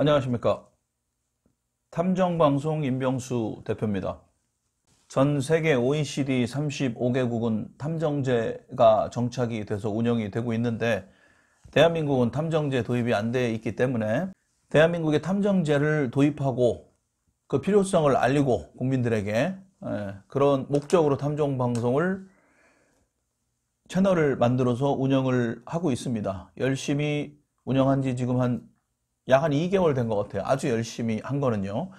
안녕하십니까 탐정방송 임병수 대표입니다 전 세계 OECD 35개국은 탐정제가 정착이 돼서 운영이 되고 있는데 대한민국은 탐정제 도입이 안 돼 있기 때문에 대한민국의 탐정제를 도입하고 그 필요성을 알리고 국민들에게 예, 그런 목적으로 탐정방송을 채널을 만들어서 운영을 하고 있습니다 열심히 운영한 지 지금 한 약한 2개월 된 것 같아요. 아주 열심히 한 거는요.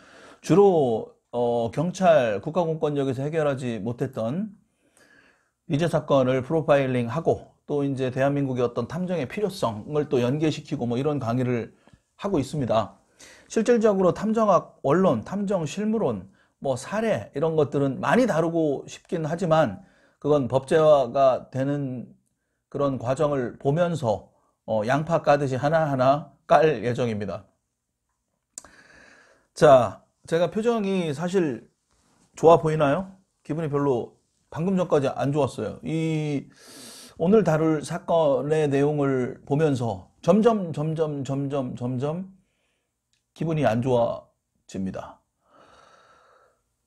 주로 어, 경찰 국가공권력에서 해결하지 못했던 위제 사건을 프로파일링하고 또 이제 대한민국의 어떤 탐정의 필요성을 또 연계시키고 뭐 이런 강의를 하고 있습니다. 실질적으로 탐정학 원론, 탐정 실무론, 뭐 사례 이런 것들은 많이 다루고 싶긴 하지만 그건 법제화가 되는 그런 과정을 보면서 어, 양파 까듯이 하나하나 깔 예정입니다. 자, 제가 표정이 사실 좋아 보이나요? 기분이 별로 방금 전까지 안 좋았어요. 이 오늘 다룰 사건의 내용을 보면서 점점 점점 점점 점점 기분이 안 좋아집니다.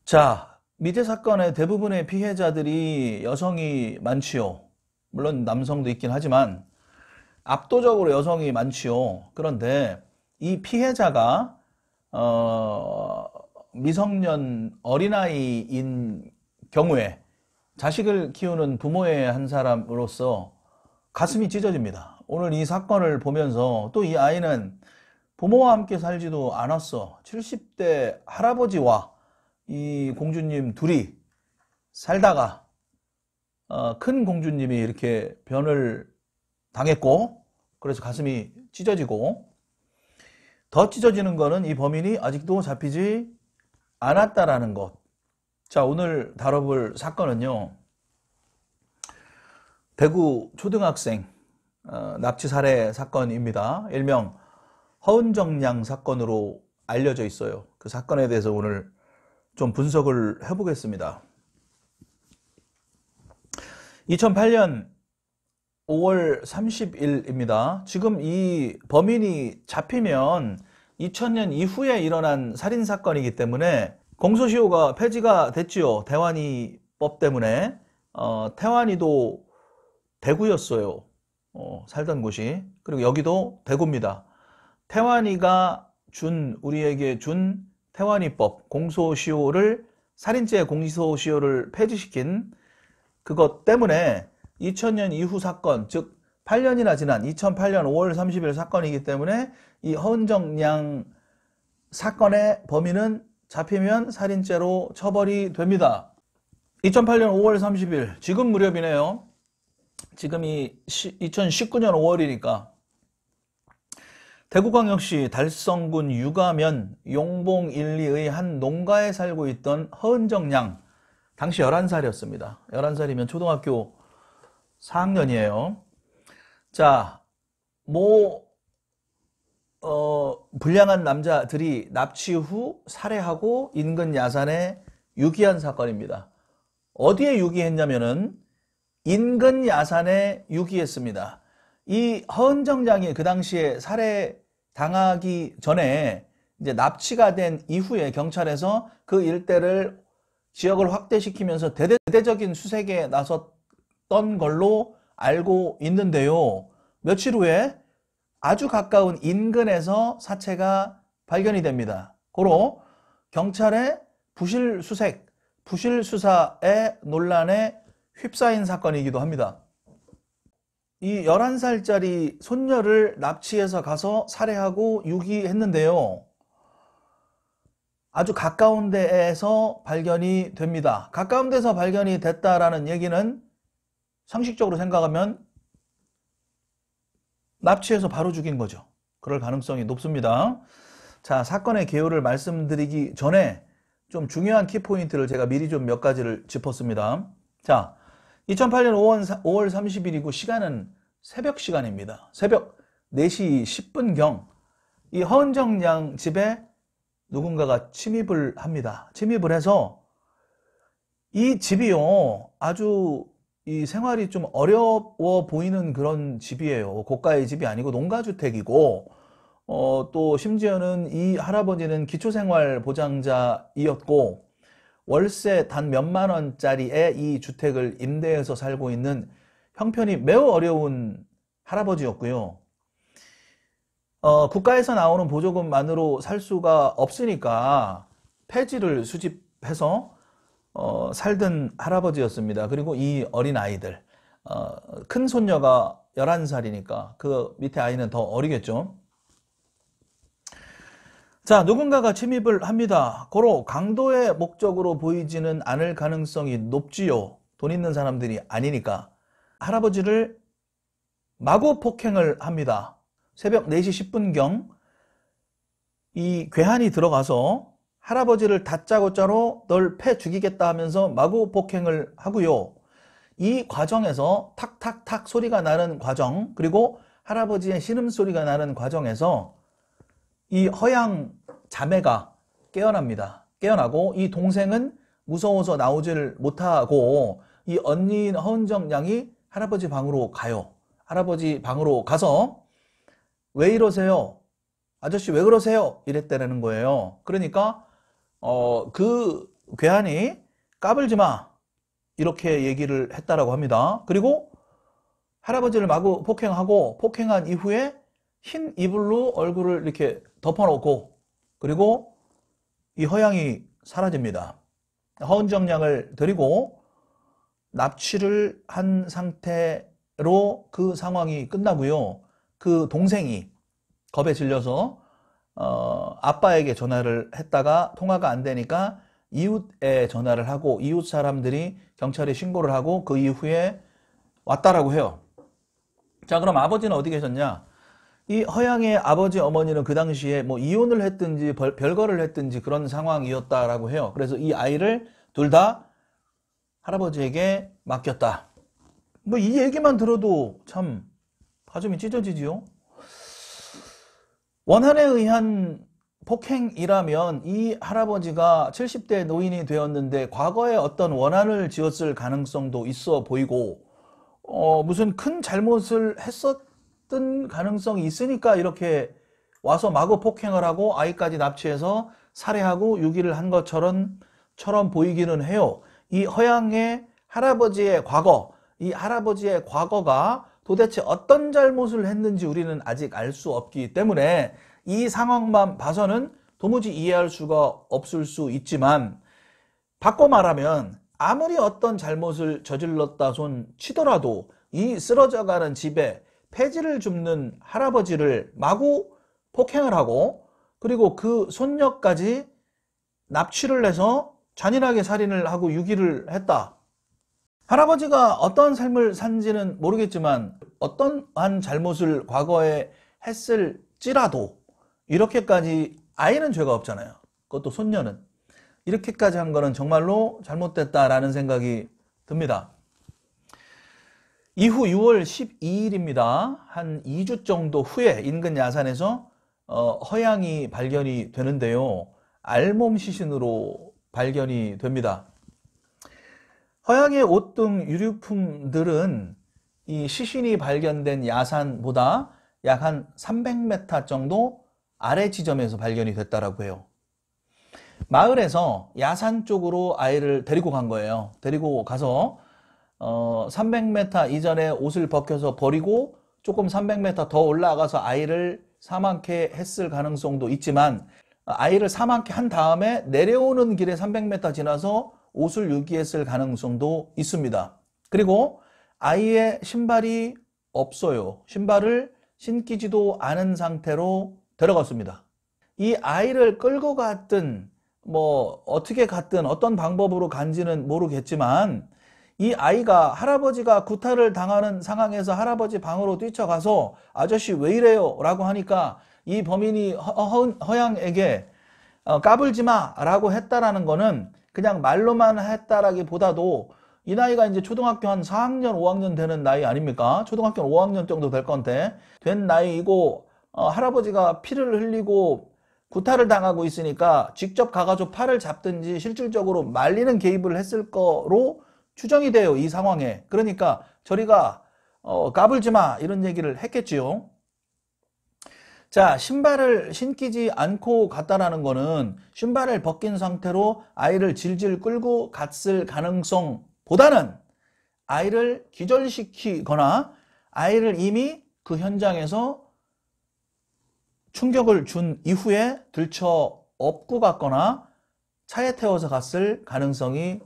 자, 미제 사건의 대부분의 피해자들이 여성이 많지요. 물론 남성도 있긴 하지만 압도적으로 여성이 많지요. 그런데 이 피해자가 어, 미성년 어린아이인 경우에 자식을 키우는 부모의 한 사람으로서 가슴이 찢어집니다. 오늘 이 사건을 보면서 또 이 아이는 부모와 함께 살지도 않았어. 70대 할아버지와 이 공주님 둘이 살다가 어, 큰 공주님이 이렇게 변을 당했고 그래서 가슴이 찢어지고 더 찢어지는 거는 이 범인이 아직도 잡히지 않았다라는 것. 자 오늘 다뤄볼 사건은요. 대구 초등학생 어, 납치 살해 사건입니다. 일명 허은정양 사건으로 알려져 있어요. 그 사건에 대해서 오늘 좀 분석을 해보겠습니다. 2008년 5월 30일입니다. 지금 이 범인이 잡히면 2000년 이후에 일어난 살인 사건이기 때문에 공소시효가 폐지가 됐지요. 대환이법 때문에 어, 태환이도 대구였어요. 어, 살던 곳이 그리고 여기도 대구입니다. 태환이가 준 우리에게 준 태환이법 공소시효를 살인죄 공소시효를 폐지시킨 그것 때문에 2000년 이후 사건, 즉 8년이나 지난 2008년 5월 30일 사건이기 때문에 이허은정량 사건의 범인은 잡히면 살인죄로 처벌이 됩니다. 2008년 5월 30일, 지금 무렵이네요. 지금이 2019년 5월이니까 대구광역시 달성군 유가면 용봉 일리의한 농가에 살고 있던 허은정 량 당시 11살이었습니다. 11살이면 초등학교 4학년이에요. 자, 뭐, 어, 불량한 남자들이 납치 후 살해하고 인근 야산에 유기한 사건입니다. 어디에 유기했냐면은 인근 야산에 유기했습니다. 이 허은정장이 그 당시에 살해 당하기 전에 이제 납치가 된 이후에 경찰에서 그 일대를 지역을 확대시키면서 대대적인 수색에 나섰 있었던 걸로 알고 있는데요. 며칠 후에 아주 가까운 인근에서 사체가 발견이 됩니다. 고로 경찰의 부실 수색, 부실 수사의 논란에 휩싸인 사건이기도 합니다. 이 11살짜리 손녀를 납치해서 가서 살해하고 유기했는데요. 아주 가까운 데에서 발견이 됩니다. 가까운 데서 발견이 됐다라는 얘기는 상식적으로 생각하면 납치해서 바로 죽인 거죠. 그럴 가능성이 높습니다. 자, 사건의 개요를 말씀드리기 전에 좀 중요한 키포인트를 제가 미리 좀 몇 가지를 짚었습니다. 자, 2008년 5월, 5월 30일이고 시간은 새벽 시간입니다. 새벽 4시 10분경 이 허은정 양 집에 누군가가 침입을 합니다. 침입을 해서 이 집이요 아주 이 생활이 좀 어려워 보이는 그런 집이에요. 고가의 집이 아니고 농가주택이고, 어, 또 심지어는 이 할아버지는 기초생활보장자이었고, 월세 단 몇만 원짜리에 이 주택을 임대해서 살고 있는 형편이 매우 어려운 할아버지였고요. 어, 국가에서 나오는 보조금만으로 살 수가 없으니까 폐지를 수집해서 어, 살던 할아버지였습니다. 그리고 이 어린 아이들, 어, 큰 손녀가 11살이니까 그 밑에 아이는 더 어리겠죠. 자, 누군가가 침입을 합니다. 고로 강도의 목적으로 보이지는 않을 가능성이 높지요. 돈 있는 사람들이 아니니까. 할아버지를 마구 폭행을 합니다. 새벽 4시 10분경 이 괴한이 들어가서 할아버지를 다짜고짜로 널 패 죽이겠다 하면서 마구 폭행을 하고요. 이 과정에서 탁탁탁 소리가 나는 과정 그리고 할아버지의 신음소리가 나는 과정에서 이 허양 자매가 깨어납니다. 깨어나고 이 동생은 무서워서 나오질 못하고 이 언니인 허은정 양이 할아버지 방으로 가요. 할아버지 방으로 가서 왜 이러세요? 아저씨 왜 그러세요? 이랬다라는 거예요. 그러니까 어, 그 괴한이 까불지 마 이렇게 얘기를 했다라고 합니다. 그리고 할아버지를 마구 폭행하고 폭행한 이후에 흰 이불로 얼굴을 이렇게 덮어놓고 그리고 이 허양이 사라집니다. 허운정량을 드리고 납치를 한 상태로 그 상황이 끝나고요. 그 동생이 겁에 질려서 어, 아빠에게 전화를 했다가 통화가 안 되니까 이웃에 전화를 하고 이웃 사람들이 경찰에 신고를 하고 그 이후에 왔다라고 해요. 자 그럼 아버지는 어디 계셨냐? 이 허양의 아버지 어머니는 그 당시에 뭐 이혼을 했든지 벌, 별거를 했든지 그런 상황이었다라고 해요. 그래서 이 아이를 둘 다 할아버지에게 맡겼다. 뭐 이 얘기만 들어도 참 가슴이 찢어지지요. 원한에 의한 폭행이라면 이 할아버지가 70대 노인이 되었는데 과거에 어떤 원한을 지었을 가능성도 있어 보이고 어, 무슨 큰 잘못을 했었던 가능성이 있으니까 이렇게 와서 마구 폭행을 하고 아이까지 납치해서 살해하고 유기를 한 것처럼 처럼 보이기는 해요. 이 허양의 할아버지의 과거, 이 할아버지의 과거가 도대체 어떤 잘못을 했는지 우리는 아직 알 수 없기 때문에 이 상황만 봐서는 도무지 이해할 수가 없을 수 있지만 바꿔 말하면 아무리 어떤 잘못을 저질렀다 손 치더라도 이 쓰러져가는 집에 폐지를 줍는 할아버지를 마구 폭행을 하고 그리고 그 손녀까지 납치를 해서 잔인하게 살인을 하고 유기를 했다. 할아버지가 어떤 삶을 산지는 모르겠지만 어떤한 잘못을 과거에 했을지라도 이렇게까지 아이는 죄가 없잖아요. 그것도 손녀는. 이렇게까지 한 거는 정말로 잘못됐다라는 생각이 듭니다. 이후 6월 12일입니다. 한 2주 정도 후에 인근 야산에서 어, 허양이 발견이 되는데요. 알몸 시신으로 발견이 됩니다. 허약의 옷 등 유류품들은 이 시신이 발견된 야산보다 약 한 300m 정도 아래 지점에서 발견이 됐다라고 해요. 마을에서 야산 쪽으로 아이를 데리고 간 거예요. 데리고 가서 어, 300m 이전에 옷을 벗겨서 버리고 조금 300m 더 올라가서 아이를 사망케 했을 가능성도 있지만 아이를 사망케 한 다음에 내려오는 길에 300m 지나서 옷을 유기했을 가능성도 있습니다. 그리고 아이의 신발이 없어요. 신발을 신기지도 않은 상태로 들어갔습니다. 이 아이를 끌고 갔든 뭐 어떻게 갔든 어떤 방법으로 간지는 모르겠지만 이 아이가 할아버지가 구타를 당하는 상황에서 할아버지 방으로 뛰쳐가서 아저씨 왜 이래요? 라고 하니까 이 범인이 허, 허, 허양에게 어, 까불지 마라고 했다라는 거는 그냥 말로만 했다라기보다도 이 나이가 이제 초등학교 한 4학년, 5학년 되는 나이 아닙니까? 초등학교 5학년 정도 될 건데 된 나이이고 어, 할아버지가 피를 흘리고 구타를 당하고 있으니까 직접 가가지고 팔을 잡든지 실질적으로 말리는 개입을 했을 거로 추정이 돼요 이 상황에 그러니까 저리가 어, 까불지 마 이런 얘기를 했겠지요 자, 신발을 신기지 않고 갔다라는 거는 신발을 벗긴 상태로 아이를 질질 끌고 갔을 가능성보다는 아이를 기절시키거나 아이를 이미 그 현장에서 충격을 준 이후에 들쳐 업고 갔거나 차에 태워서 갔을 가능성이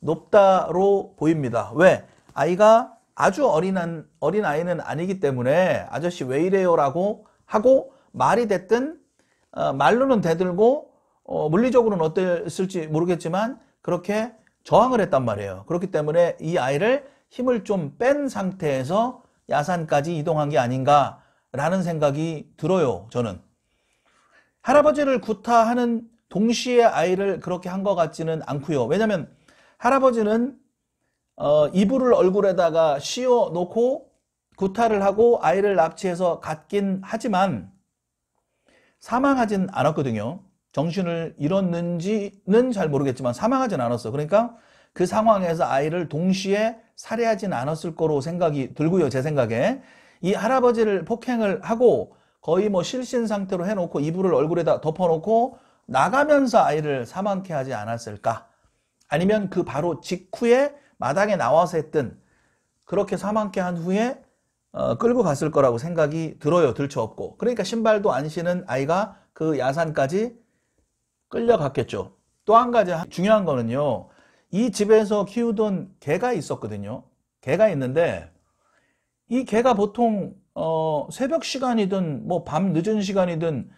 높다로 보입니다. 왜? 아이가 아주 어린, 어린 아이는 아니기 때문에 아저씨 왜 이래요? 라고 하고 말이 됐든 어, 말로는 대들고 어, 물리적으로는 어땠을지 모르겠지만 그렇게 저항을 했단 말이에요. 그렇기 때문에 이 아이를 힘을 좀 뺀 상태에서 야산까지 이동한 게 아닌가라는 생각이 들어요. 저는. 할아버지를 구타하는 동시에 아이를 그렇게 한 것 같지는 않고요. 왜냐하면 할아버지는 어, 이불을 얼굴에다가 씌워 놓고 구타를 하고 아이를 납치해서 갔긴 하지만 사망하진 않았거든요. 정신을 잃었는지는 잘 모르겠지만 사망하진 않았어. 그러니까 그 상황에서 아이를 동시에 살해하진 않았을 거로 생각이 들고요. 제 생각에. 이 할아버지를 폭행을 하고 거의 뭐 실신 상태로 해놓고 이불을 얼굴에다 덮어놓고 나가면서 아이를 사망케 하지 않았을까? 아니면 그 바로 직후에 마당에 나와서 했든 그렇게 사망케 한 후에 어, 끌고 갔을 거라고 생각이 들어요. 들쳐 없고. 그러니까 신발도 안 신은 아이가 그 야산까지 끌려갔겠죠. 또 한 가지 중요한 거는요. 이 집에서 키우던 개가 있었거든요. 개가 있는데 이 개가 보통 어, 새벽 시간이든 뭐 밤 늦은 시간이든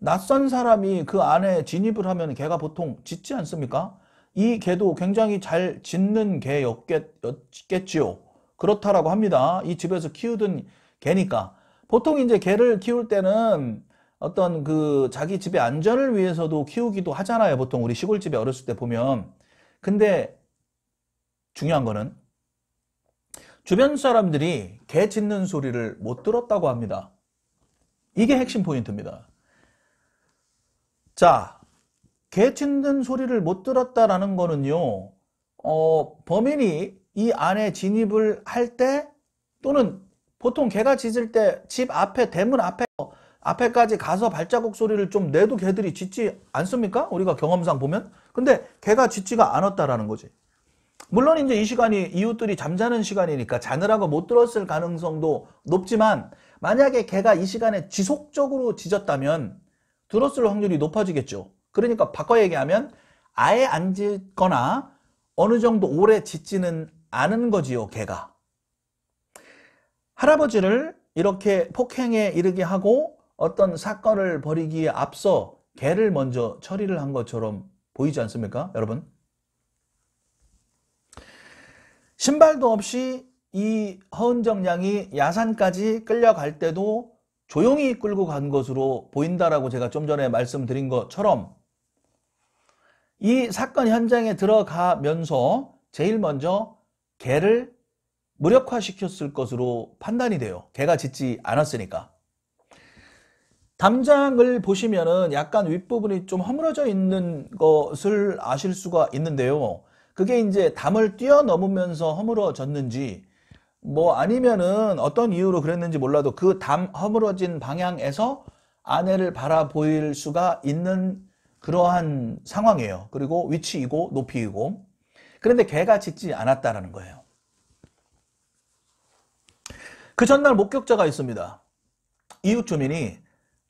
낯선 사람이 그 안에 진입을 하면 개가 보통 짖지 않습니까? 이 개도 굉장히 잘 짖는 개였겠지요. 그렇다라고 합니다. 이 집에서 키우던 개니까. 보통 이제 개를 키울 때는 어떤 그 자기 집의 안전을 위해서도 키우기도 하잖아요. 보통 우리 시골집에 어렸을 때 보면. 근데 중요한 거는 주변 사람들이 개 짖는 소리를 못 들었다고 합니다. 이게 핵심 포인트입니다. 자, 개 짖는 소리를 못 들었다라는 거는요. 어, 범인이 이 안에 진입을 할 때 또는 보통 개가 짖을 때 집 앞에 대문 앞에 앞에까지 가서 발자국 소리를 좀 내도 개들이 짖지 않습니까? 우리가 경험상 보면 근데 개가 짖지가 않았다라는 거지 물론 이제 이 시간이 이웃들이 잠자는 시간이니까 자느라고 못 들었을 가능성도 높지만 만약에 개가 이 시간에 지속적으로 짖었다면 들었을 확률이 높아지겠죠 그러니까 바꿔 얘기하면 아예 안 짖거나 어느 정도 오래 짖지는 아는 거지요 개가 할아버지를 이렇게 폭행에 이르게 하고 어떤 사건을 벌이기에 앞서 개를 먼저 처리를 한 것처럼 보이지 않습니까 여러분 신발도 없이 이 허은정 양이 야산까지 끌려갈 때도 조용히 끌고 간 것으로 보인다라고 제가 좀 전에 말씀드린 것처럼 이 사건 현장에 들어가면서 제일 먼저 개를 무력화시켰을 것으로 판단이 돼요. 개가 짖지 않았으니까. 담장을 보시면은 약간 윗부분이 좀 허물어져 있는 것을 아실 수가 있는데요. 그게 이제 담을 뛰어넘으면서 허물어졌는지 뭐 아니면은 어떤 이유로 그랬는지 몰라도 그 담 허물어진 방향에서 아내를 바라보일 수가 있는 그러한 상황이에요. 그리고 위치이고 높이이고 그런데 개가 짖지 않았다라는 거예요. 그 전날 목격자가 있습니다. 이웃 주민이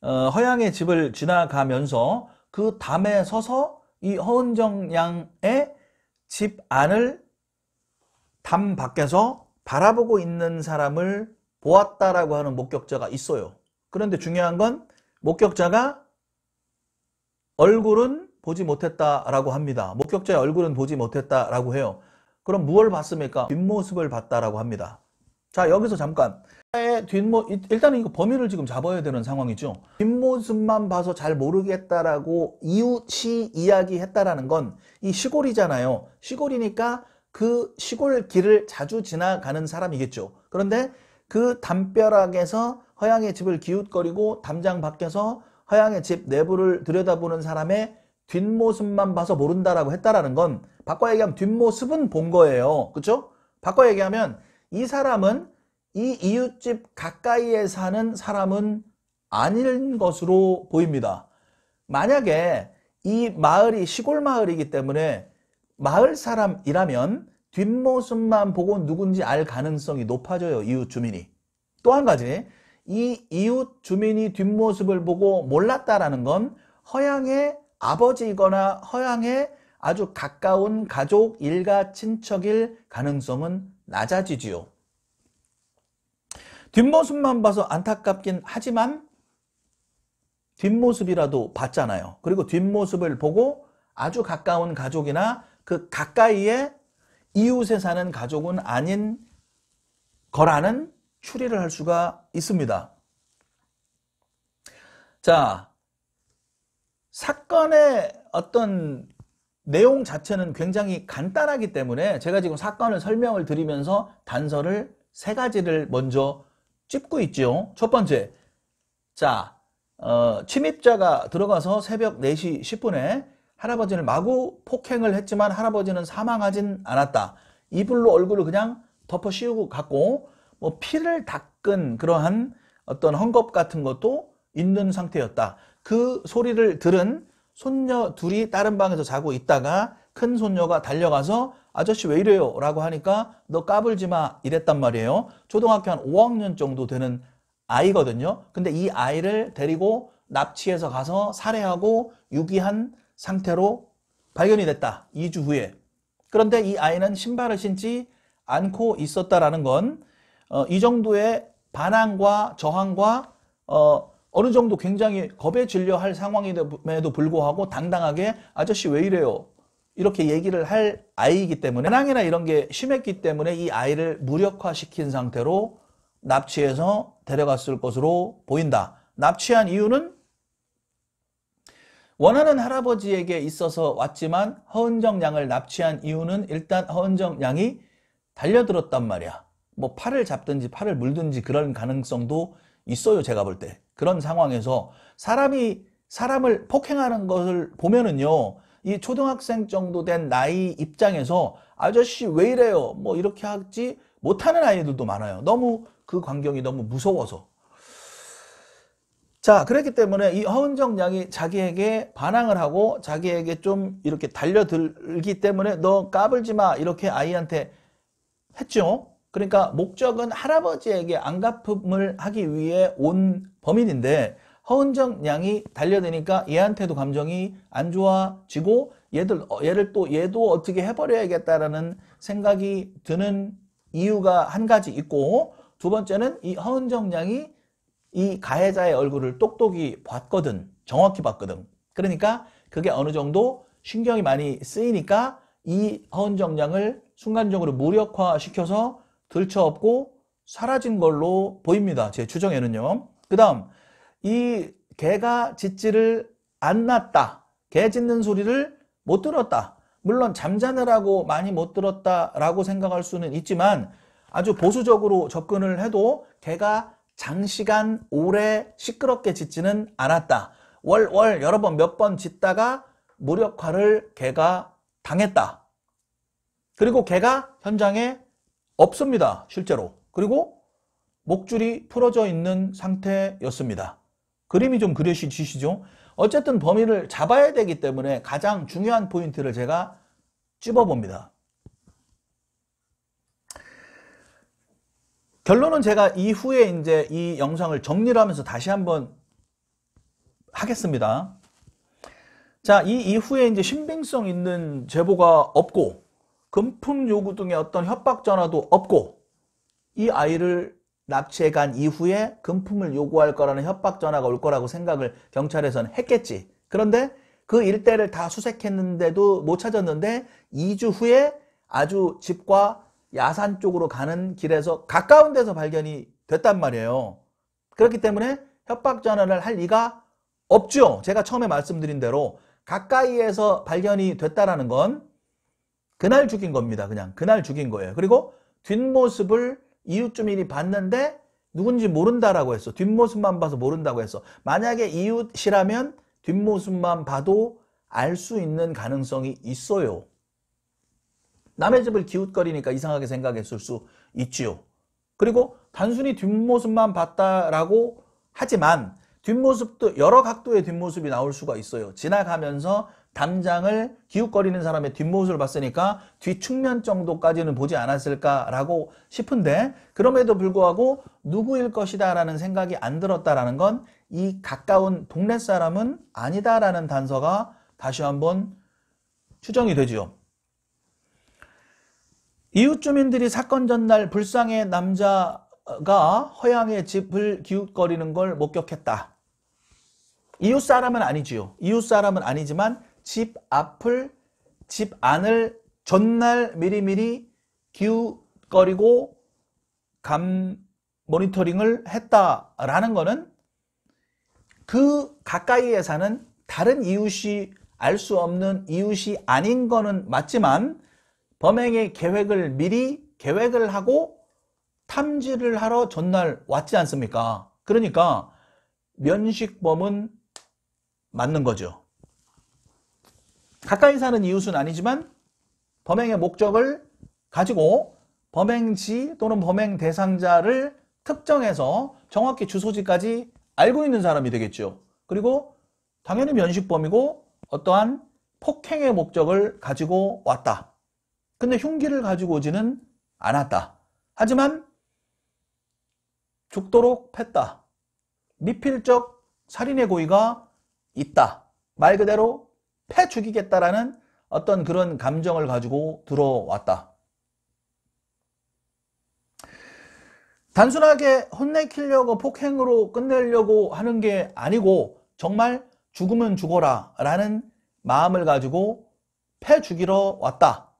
어, 허양의 집을 지나가면서 그 담에 서서 이 허은정 양의 집 안을 담 밖에서 바라보고 있는 사람을 보았다라고 하는 목격자가 있어요. 그런데 중요한 건 목격자가 얼굴은 보지 못했다라고 합니다. 목격자의 얼굴은 보지 못했다라고 해요. 그럼 무엇을 봤습니까? 뒷모습을 봤다라고 합니다. 자 여기서 잠깐 뒷모 일단은 이거 범위를 지금 잡아야 되는 상황이죠. 뒷모습만 봐서 잘 모르겠다라고 이웃이 이야기했다라는 건 이 시골이잖아요. 시골이니까 그 시골 길을 자주 지나가는 사람이겠죠. 그런데 그 담벼락에서 허양의 집을 기웃거리고 담장 밖에서 허양의 집 내부를 들여다보는 사람의 뒷모습만 봐서 모른다라고 했다라는 건 바꿔 얘기하면 뒷모습은 본 거예요. 그렇 바꿔 얘기하면 이 사람은 이 이웃집 가까이에 사는 사람은 아닌 것으로 보입니다. 만약에 이 마을이 시골 마을이기 때문에 마을 사람이라면 뒷모습만 보고 누군지 알 가능성이 높아져요. 이웃 주민이. 또 한 가지 이 이웃 주민이 뒷모습을 보고 몰랐다라는 건 허양의 아버지이거나 허양에 아주 가까운 가족, 일가, 친척일 가능성은 낮아지지요. 뒷모습만 봐서 안타깝긴 하지만 뒷모습이라도 봤잖아요. 그리고 뒷모습을 보고 아주 가까운 가족이나 그 가까이에 이웃에 사는 가족은 아닌 거라는 추리를 할 수가 있습니다. 자, 사건의 어떤 내용 자체는 굉장히 간단하기 때문에 제가 지금 사건을 설명을 드리면서 단서를 세 가지를 먼저 찝고 있죠. 첫 번째, 자 어, 침입자가 들어가서 새벽 4시 10분에 할아버지를 마구 폭행을 했지만 할아버지는 사망하진 않았다. 이불로 얼굴을 그냥 덮어 씌우고 갔고 뭐 피를 닦은 그러한 어떤 헝겊 같은 것도 있는 상태였다. 그 소리를 들은 손녀 둘이 다른 방에서 자고 있다가 큰 손녀가 달려가서 아저씨 왜 이래요? 라고 하니까 너 까불지 마 이랬단 말이에요. 초등학교 한 5학년 정도 되는 아이거든요. 근데 이 아이를 데리고 납치해서 가서 살해하고 유기한 상태로 발견이 됐다. 2주 후에. 그런데 이 아이는 신발을 신지 않고 있었다라는 건이 어, 정도의 반항과 저항과 어, 어느 정도 굉장히 겁에 질려 할 상황임에도 불구하고 당당하게 아저씨 왜 이래요? 이렇게 얘기를 할 아이이기 때문에 배낭이나 이런 게 심했기 때문에 이 아이를 무력화시킨 상태로 납치해서 데려갔을 것으로 보인다. 납치한 이유는 원하는 할아버지에게 있어서 왔지만 허은정 양을 납치한 이유는 일단 허은정 양이 달려들었단 말이야. 뭐 팔을 잡든지 팔을 물든지 그런 가능성도 있어요. 제가 볼 때. 그런 상황에서 사람이 사람을 폭행하는 것을 보면은요 이 초등학생 정도 된 나이 입장에서 아저씨 왜 이래요 뭐 이렇게 하지 못하는 아이들도 많아요 너무 그 광경이 너무 무서워서 자 그렇기 때문에 이 허은정 양이 자기에게 반항을 하고 자기에게 좀 이렇게 달려들기 때문에 너 까불지 마 이렇게 아이한테 했죠 그러니까 목적은 할아버지에게 안갚음을 하기 위해 온 범인인데 허은정 양이 달려드니까 얘한테도 감정이 안 좋아지고 얘들 얘를 또 얘도 어떻게 해버려야겠다라는 생각이 드는 이유가 한 가지 있고 두 번째는 이 허은정 양이 이 가해자의 얼굴을 똑똑히 봤거든 정확히 봤거든 그러니까 그게 어느 정도 신경이 많이 쓰이니까 이 허은정 양을 순간적으로 무력화시켜서 들쳐없고 사라진 걸로 보입니다. 제 추정에는요. 그 다음 이 개가 짖지를 않았다. 개 짖는 소리를 못 들었다. 물론 잠자느라고 많이 못 들었다라고 생각할 수는 있지만 아주 보수적으로 접근을 해도 개가 장시간 오래 시끄럽게 짖지는 않았다. 월월 여러 번 몇 번 짖다가 무력화를 개가 당했다. 그리고 개가 현장에 없습니다. 실제로. 그리고 목줄이 풀어져 있는 상태였습니다. 그림이 좀 그려지시죠? 어쨌든 범위를 잡아야 되기 때문에 가장 중요한 포인트를 제가 찝어봅니다. 결론은 제가 이후에 이제 이 영상을 정리를 하면서 다시 한번 하겠습니다. 자, 이 이후에 이제 신빙성 있는 제보가 없고 금품 요구 등의 어떤 협박 전화도 없고 이 아이를 납치해 간 이후에 금품을 요구할 거라는 협박 전화가 올 거라고 생각을 경찰에서는 했겠지. 그런데 그 일대를 다 수색했는데도 못 찾았는데 2주 후에 아주 집과 야산 쪽으로 가는 길에서 가까운 데서 발견이 됐단 말이에요. 그렇기 때문에 협박 전화를 할 리가 없죠. 제가 처음에 말씀드린 대로 가까이에서 발견이 됐다라는 건 그날 죽인 겁니다. 그냥 그날 죽인 거예요. 그리고 뒷모습을 이웃주민이 봤는데 누군지 모른다라고 했어. 뒷모습만 봐서 모른다고 했어. 만약에 이웃이라면 뒷모습만 봐도 알 수 있는 가능성이 있어요. 남의 집을 기웃거리니까 이상하게 생각했을 수 있지요. 그리고 단순히 뒷모습만 봤다라고 하지만 뒷모습도 여러 각도의 뒷모습이 나올 수가 있어요. 지나가면서 담장을 기웃거리는 사람의 뒷모습을 봤으니까 뒤측면 정도까지는 보지 않았을까라고 싶은데 그럼에도 불구하고 누구일 것이다 라는 생각이 안 들었다라는 건 이 가까운 동네 사람은 아니다라는 단서가 다시 한번 추정이 되지요. 이웃 주민들이 사건 전날 불쌍해 남자가 허양의 집을 기웃거리는 걸 목격했다. 이웃 사람은 아니지요. 이웃 사람은 아니지만 집 앞을 집 안을 전날 미리미리 기웃거리고 감 모니터링을 했다라는 거는 그 가까이에 사는 다른 이웃이 알 수 없는 이웃이 아닌 거는 맞지만 범행의 계획을 미리 계획을 하고 탐지를 하러 전날 왔지 않습니까? 그러니까 면식범은 맞는 거죠. 가까이 사는 이웃은 아니지만 범행의 목적을 가지고 범행지 또는 범행 대상자를 특정해서 정확히 주소지까지 알고 있는 사람이 되겠죠. 그리고 당연히 면식범이고 어떠한 폭행의 목적을 가지고 왔다. 근데 흉기를 가지고 오지는 않았다. 하지만 죽도록 팼다. 미필적 살인의 고의가 있다. 말 그대로 패 죽이겠다라는 어떤 그런 감정을 가지고 들어왔다. 단순하게 혼내키려고 폭행으로 끝내려고 하는 게 아니고 정말 죽으면 죽어라 라는 마음을 가지고 패 죽이러 왔다.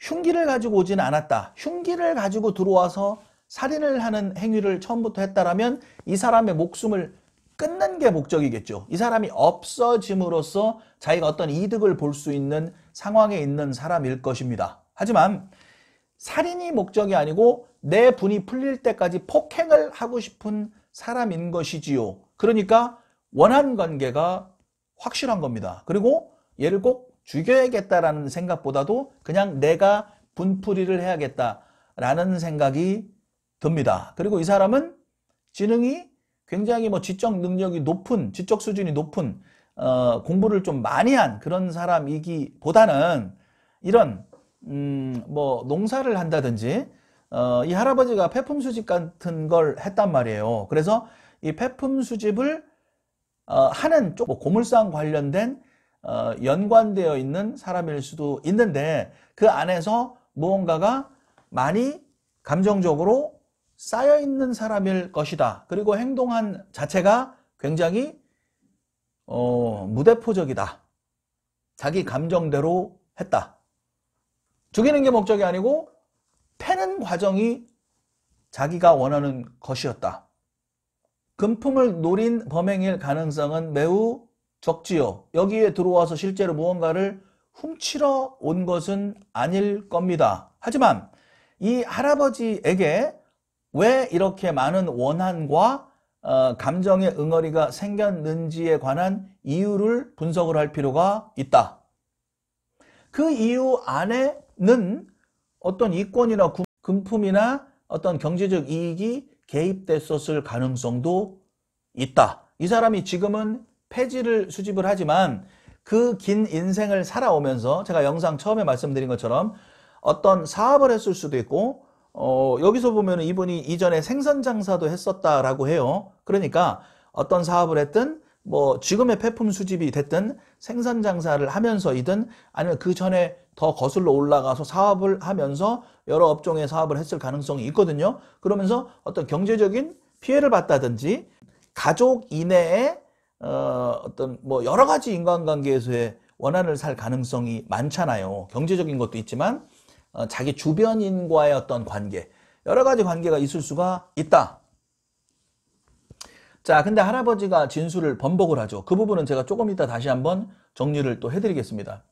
흉기를 가지고 오진 않았다. 흉기를 가지고 들어와서 살인을 하는 행위를 처음부터 했다라면 이 사람의 목숨을 끊는 게 목적이겠죠. 이 사람이 없어짐으로써 자기가 어떤 이득을 볼 수 있는 상황에 있는 사람일 것입니다. 하지만 살인이 목적이 아니고 내 분이 풀릴 때까지 폭행을 하고 싶은 사람인 것이지요. 그러니까 원한 관계가 확실한 겁니다. 그리고 얘를 꼭 죽여야겠다라는 생각보다도 그냥 내가 분풀이를 해야겠다라는 생각이 듭니다. 그리고 이 사람은 지능이 굉장히 뭐 지적 능력이 높은, 지적 수준이 높은 어, 공부를 좀 많이 한 그런 사람이기보다는 이런 음, 뭐 농사를 한다든지 어, 이 할아버지가 폐품 수집 같은 걸 했단 말이에요. 그래서 이 폐품 수집을 어, 하는 쪽뭐 고물상 관련된 어, 연관되어 있는 사람일 수도 있는데 그 안에서 무언가가 많이 감정적으로 쌓여 있는 사람일 것이다. 그리고 행동한 자체가 굉장히 어, 무대포적이다. 자기 감정대로 했다. 죽이는 게 목적이 아니고 패는 과정이 자기가 원하는 것이었다. 금품을 노린 범행일 가능성은 매우 적지요. 여기에 들어와서 실제로 무언가를 훔치러 온 것은 아닐 겁니다. 하지만 이 할아버지에게 왜 이렇게 많은 원한과 어, 감정의 응어리가 생겼는지에 관한 이유를 분석을 할 필요가 있다. 그 이유 안에는 어떤 이권이나 금품이나 어떤 경제적 이익이 개입됐었을 가능성도 있다. 이 사람이 지금은 폐지를 수집을 하지만 그 긴 인생을 살아오면서 제가 영상 처음에 말씀드린 것처럼 어떤 사업을 했을 수도 있고 어, 여기서 보면 이분이 이전에 생선 장사도 했었다라고 해요. 그러니까 어떤 사업을 했든 뭐 지금의 폐품 수집이 됐든 생선 장사를 하면서이든 아니면 그 전에 더 거슬러 올라가서 사업을 하면서 여러 업종의 사업을 했을 가능성이 있거든요. 그러면서 어떤 경제적인 피해를 봤다든지 가족 이내에 어, 어떤 뭐 여러 가지 인간관계에서의 원한을 살 가능성이 많잖아요. 경제적인 것도 있지만 어, 자기 주변인과의 어떤 관계 여러 가지 관계가 있을 수가 있다. 자 근데 할아버지가 진술을 번복을 하죠. 그 부분은 제가 조금 이따 다시 한번 정리를 또 해드리겠습니다.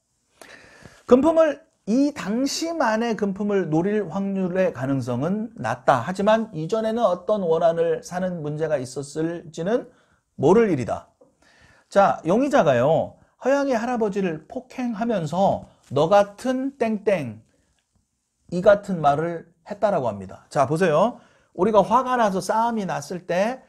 금품을 이 당시만의 금품을 노릴 확률의 가능성은 낮다. 하지만 이전에는 어떤 원한을 사는 문제가 있었을지는 모를 일이다. 자, 용의자가요. 허양의 할아버지를 폭행하면서 너 같은 땡땡 이 같은 말을 했다라고 합니다. 자, 보세요. 우리가 화가 나서 싸움이 났을 때,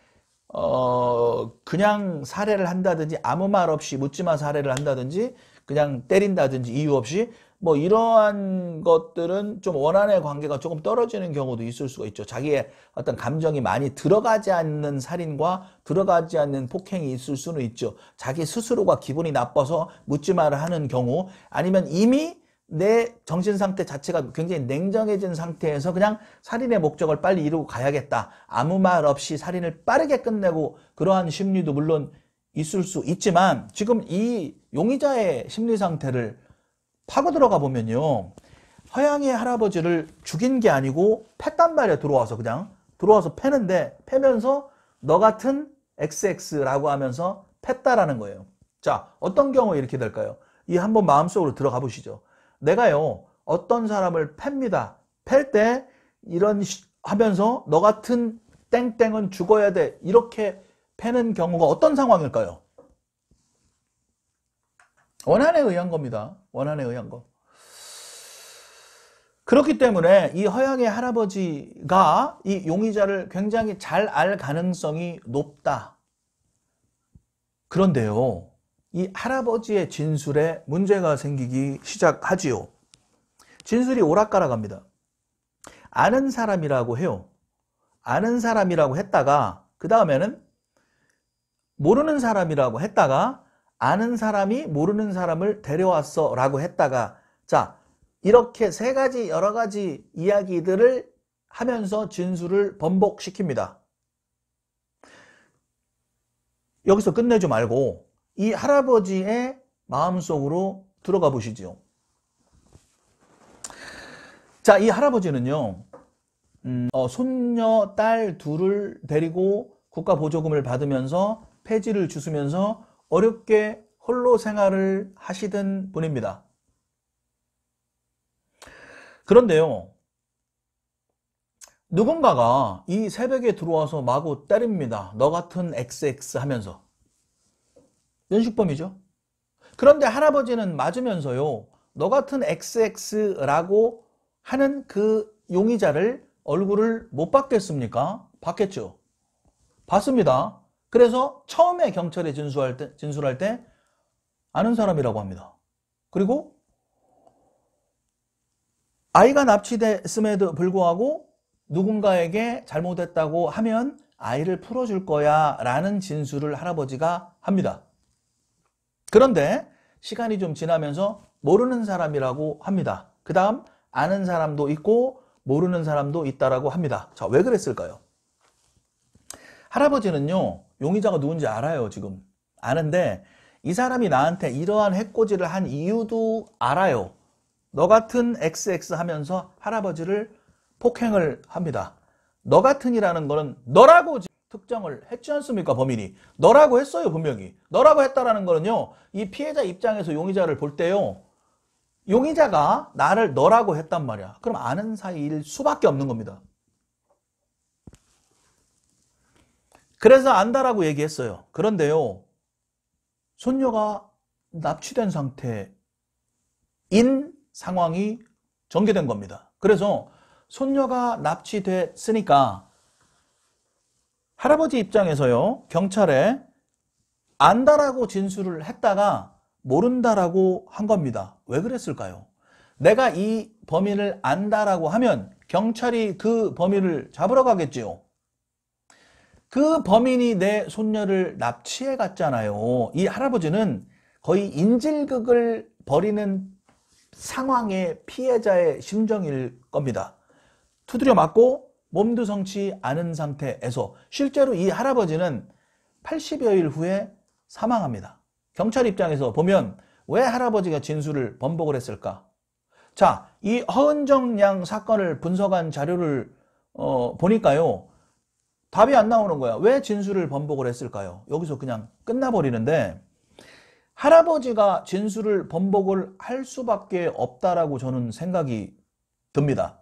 어, 그냥 살해를 한다든지 아무 말 없이 묻지마 살해를 한다든지 그냥 때린다든지 이유 없이 뭐 이러한 것들은 좀 원한의 관계가 조금 떨어지는 경우도 있을 수가 있죠. 자기의 어떤 감정이 많이 들어가지 않는 살인과 들어가지 않는 폭행이 있을 수는 있죠. 자기 스스로가 기분이 나빠서 묻지마를 하는 경우 아니면 이미 내 정신 상태 자체가 굉장히 냉정해진 상태에서 그냥 살인의 목적을 빨리 이루고 가야겠다. 아무 말 없이 살인을 빠르게 끝내고 그러한 심리도 물론 있을 수 있지만 지금 이 용의자의 심리 상태를 파고 들어가 보면요. 허양의 할아버지를 죽인 게 아니고 팼단 말이야 들어와서 그냥 들어와서 패는데 패면서 너 같은 XX라고 하면서 팼다라는 거예요. 자 어떤 경우 이렇게 될까요? 이 한번 마음속으로 들어가 보시죠. 내가요 어떤 사람을 팹니다. 팰 때 이런 하면서 너 같은 땡땡은 죽어야 돼 이렇게 패는 경우가 어떤 상황일까요? 원한에 의한 겁니다. 원한에 의한 거. 그렇기 때문에 이 허양의 할아버지가 이 용의자를 굉장히 잘 알 가능성이 높다. 그런데요. 이 할아버지의 진술에 문제가 생기기 시작하지요. 진술이 오락가락합니다. 아는 사람이라고 해요. 아는 사람이라고 했다가 그 다음에는 모르는 사람이라고 했다가 아는 사람이 모르는 사람을 데려왔어 라고 했다가 자 이렇게 세 가지 여러 가지 이야기들을 하면서 진술을 번복시킵니다. 여기서 끝내지 말고 이 할아버지의 마음속으로 들어가 보시죠. 자, 이 할아버지는요. 음, 어, 손녀 딸 둘을 데리고 국가 보조금을 받으면서 폐지를 주수면서 어렵게 홀로 생활을 하시던 분입니다. 그런데요. 누군가가 이 새벽에 들어와서 마구 때립니다. 너 같은 XX 하면서. 연식범이죠. 그런데 할아버지는 맞으면서요. 너 같은 XX라고 하는 그 용의자를 얼굴을 못 봤겠습니까? 봤겠죠. 봤습니다. 그래서 처음에 경찰에 진술할 때, 진술할 때 아는 사람이라고 합니다. 그리고 아이가 납치됐음에도 불구하고 누군가에게 잘못했다고 하면 아이를 풀어줄 거야 라는 진술을 할아버지가 합니다. 그런데 시간이 좀 지나면서 모르는 사람이라고 합니다. 그 다음 아는 사람도 있고 모르는 사람도 있다라고 합니다. 자, 왜 그랬을까요? 할아버지는요, 용의자가 누군지 알아요, 지금. 아는데 이 사람이 나한테 이러한 해코지를 한 이유도 알아요. 너 같은 XX 하면서 할아버지를 폭행을 합니다. 너 같은이라는 거는 너라고 특정을 했지 않습니까 범인이 너라고 했어요 분명히 너라고 했다라는 거는요 이 피해자 입장에서 용의자를 볼 때요 용의자가 나를 너라고 했단 말이야 그럼 아는 사이일 수밖에 없는 겁니다 그래서 안다라고 얘기했어요 그런데요 손녀가 납치된 상태인 상황이 전개된 겁니다 그래서 손녀가 납치됐으니까 할아버지 입장에서요. 경찰에 안다라고 진술을 했다가 모른다라고 한 겁니다. 왜 그랬을까요? 내가 이 범인을 안다라고 하면 경찰이 그 범인을 잡으러 가겠지요. 그 범인이 내 손녀를 납치해 갔잖아요. 이 할아버지는 거의 인질극을 벌이는 상황의 피해자의 심정일 겁니다. 투드려 맞고 몸도 성치 않은 상태에서 실제로 이 할아버지는 80여일 후에 사망합니다. 경찰 입장에서 보면 왜 할아버지가 진술을 번복을 했을까? 자, 이 허은정 양 사건을 분석한 자료를 어, 보니까요. 답이 안 나오는 거야. 왜 진술을 번복을 했을까요? 여기서 그냥 끝나버리는데 할아버지가 진술을 번복을 할 수밖에 없다라고 저는 생각이 듭니다.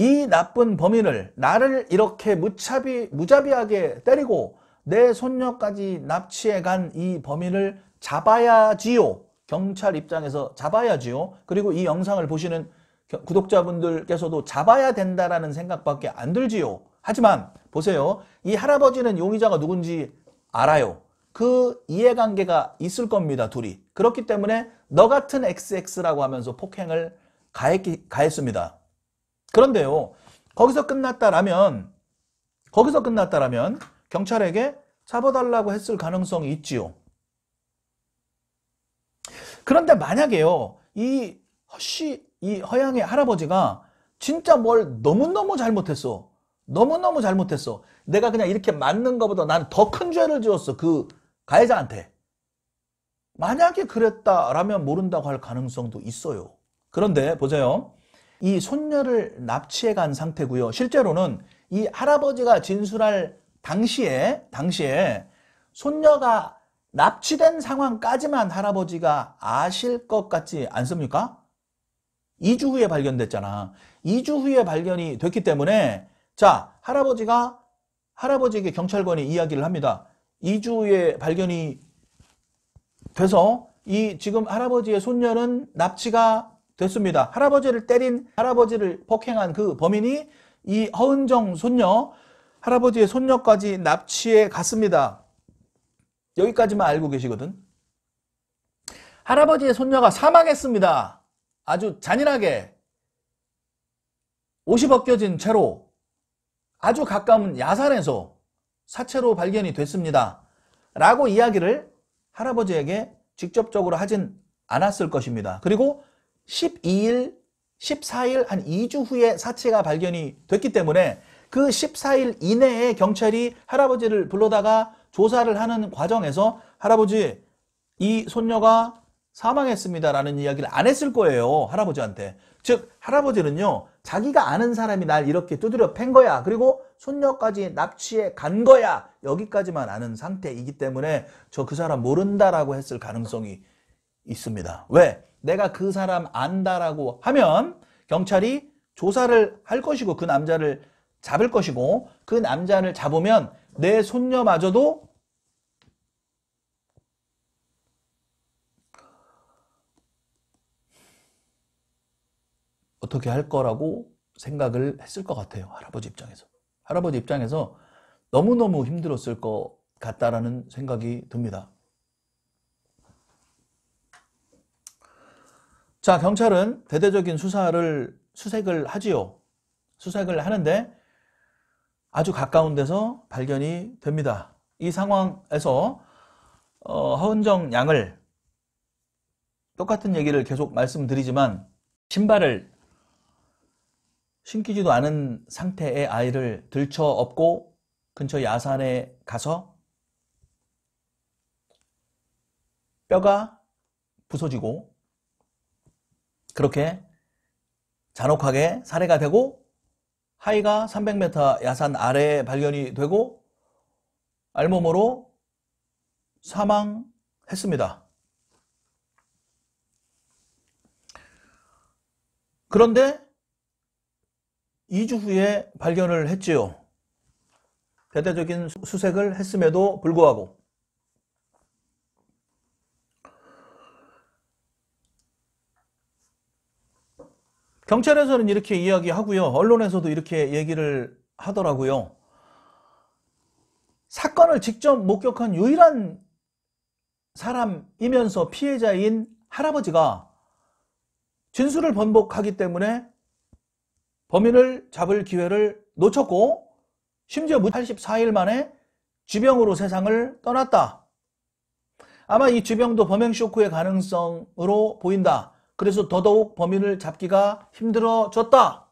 이 나쁜 범인을 나를 이렇게 무차비, 무자비하게 때리고 내 손녀까지 납치해 간 이 범인을 잡아야지요. 경찰 입장에서 잡아야지요. 그리고 이 영상을 보시는 구독자분들께서도 잡아야 된다라는 생각밖에 안 들지요. 하지만 보세요. 이 할아버지는 용의자가 누군지 알아요. 그 이해관계가 있을 겁니다. 둘이. 그렇기 때문에 너 같은 XX라고 하면서 폭행을 가했, 가했습니다. 그런데요. 거기서 끝났다라면 거기서 끝났다라면 경찰에게 잡아달라고 했을 가능성이 있지요. 그런데 만약에요. 이 허씨 이 허양의 할아버지가 진짜 뭘 너무너무 잘못했어. 너무너무 잘못했어. 내가 그냥 이렇게 맞는 것보다 나는 더 큰 죄를 지었어. 그 가해자한테. 만약에 그랬다라면 모른다고 할 가능성도 있어요. 그런데 보세요. 이 손녀를 납치해 간 상태고요. 실제로는 이 할아버지가 진술할 당시에 당시에 손녀가 납치된 상황까지만 할아버지가 아실 것 같지 않습니까? 2주 후에 발견됐잖아. 2주 후에 발견이 됐기 때문에 자 할아버지가 할아버지에게 경찰관이 이야기를 합니다. 2주 후에 발견이 돼서 이 지금 할아버지의 손녀는 납치가 됐습니다. 할아버지를 때린 할아버지를 폭행한 그 범인이 이 허은정 손녀 할아버지의 손녀까지 납치해 갔습니다. 여기까지만 알고 계시거든. 할아버지의 손녀가 사망했습니다. 아주 잔인하게 옷이 벗겨진 채로 아주 가까운 야산에서 사체로 발견이 됐습니다. 라고 이야기를 할아버지에게 직접적으로 하진 않았을 것입니다. 그리고 12일, 14일 한 2주 후에 사체가 발견이 됐기 때문에 그 14일 이내에 경찰이 할아버지를 불러다가 조사를 하는 과정에서 할아버지 이 손녀가 사망했습니다라는 이야기를 안 했을 거예요. 할아버지한테. 즉 할아버지는요. 자기가 아는 사람이 날 이렇게 두드려 팬 거야. 그리고 손녀까지 납치해 간 거야. 여기까지만 아는 상태이기 때문에 저 그 사람 모른다라고 했을 가능성이 있습니다. 왜? 내가 그 사람 안다라고 하면 경찰이 조사를 할 것이고 그 남자를 잡을 것이고 그 남자를 잡으면 내 손녀마저도 어떻게 할 거라고 생각을 했을 것 같아요. 할아버지 입장에서. 할아버지 입장에서 너무너무 힘들었을 것 같다라는 생각이 듭니다. 자 경찰은 대대적인 수사를 수색을 하지요. 수색을 하는데 아주 가까운 데서 발견이 됩니다. 이 상황에서 어, 허은정 양을 똑같은 얘기를 계속 말씀드리지만 신발을 신기지도 않은 상태의 아이를 들쳐 업고 근처 야산에 가서 뼈가 부서지고 그렇게 잔혹하게 살해가 되고 하이가 300m 야산 아래에 발견이 되고 알몸으로 사망했습니다. 그런데 2주 후에 발견을 했지요. 대대적인 수색을 했음에도 불구하고 경찰에서는 이렇게 이야기하고요. 언론에서도 이렇게 얘기를 하더라고요. 사건을 직접 목격한 유일한 사람이면서 피해자인 할아버지가 진술을 번복하기 때문에 범인을 잡을 기회를 놓쳤고 심지어 84일 만에 지병으로 세상을 떠났다. 아마 이 지병도 범행 쇼크의 가능성으로 보인다. 그래서 더더욱 범인을 잡기가 힘들어졌다.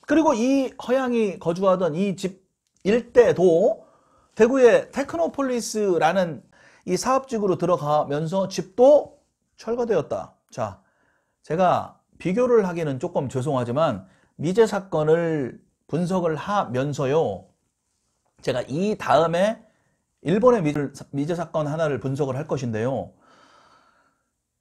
그리고 이 허양이 거주하던 이 집 일대도 대구의 테크노폴리스라는 이사업직으로 들어가면서 집도 철거되었다. 자, 제가 비교를 하기는 조금 죄송하지만 미제 사건을 분석을 하면서요. 제가 이 다음에 일본의 미제 사건 하나를 분석을 할 것인데요.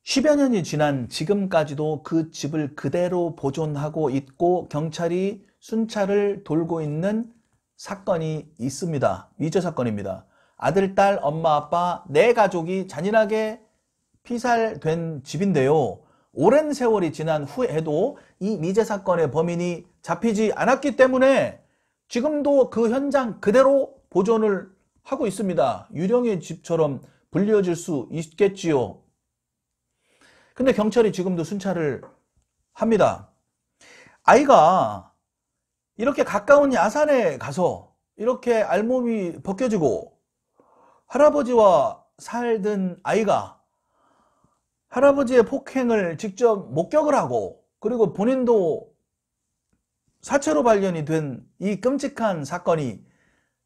10여 년이 지난 지금까지도 그 집을 그대로 보존하고 있고 경찰이 순찰을 돌고 있는 사건이 있습니다. 위조 사건입니다. 아들, 딸, 엄마, 아빠, 내 네 가족이 잔인하게 피살된 집인데요. 오랜 세월이 지난 후에도 이 미제 사건의 범인이 잡히지 않았기 때문에 지금도 그 현장 그대로 보존을 하고 있습니다. 유령의 집처럼 불려질 수 있겠지요. 근데 경찰이 지금도 순찰을 합니다. 아이가 이렇게 가까운 야산에 가서 이렇게 알몸이 벗겨지고 할아버지와 살던 아이가 할아버지의 폭행을 직접 목격을 하고 그리고 본인도 사체로 발견이 된 이 끔찍한 사건이